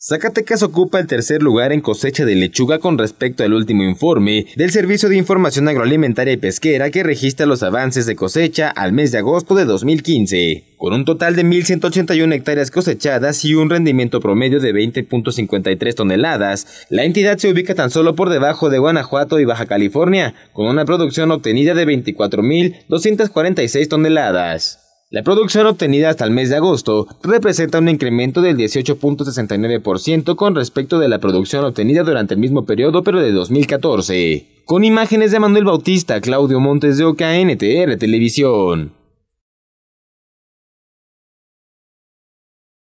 Zacatecas ocupa el tercer lugar en cosecha de lechuga con respecto al último informe del Servicio de Información Agroalimentaria y Pesquera que registra los avances de cosecha al mes de agosto de 2015, con un total de 1.181 hectáreas cosechadas y un rendimiento promedio de 20.53 toneladas. La entidad se ubica tan solo por debajo de Guanajuato y Baja California, con una producción obtenida de 24.246 toneladas. La producción obtenida hasta el mes de agosto representa un incremento del 18.69% con respecto de la producción obtenida durante el mismo periodo pero de 2014. Con imágenes de Manuel Bautista, Claudio Montes de OKNTR Televisión.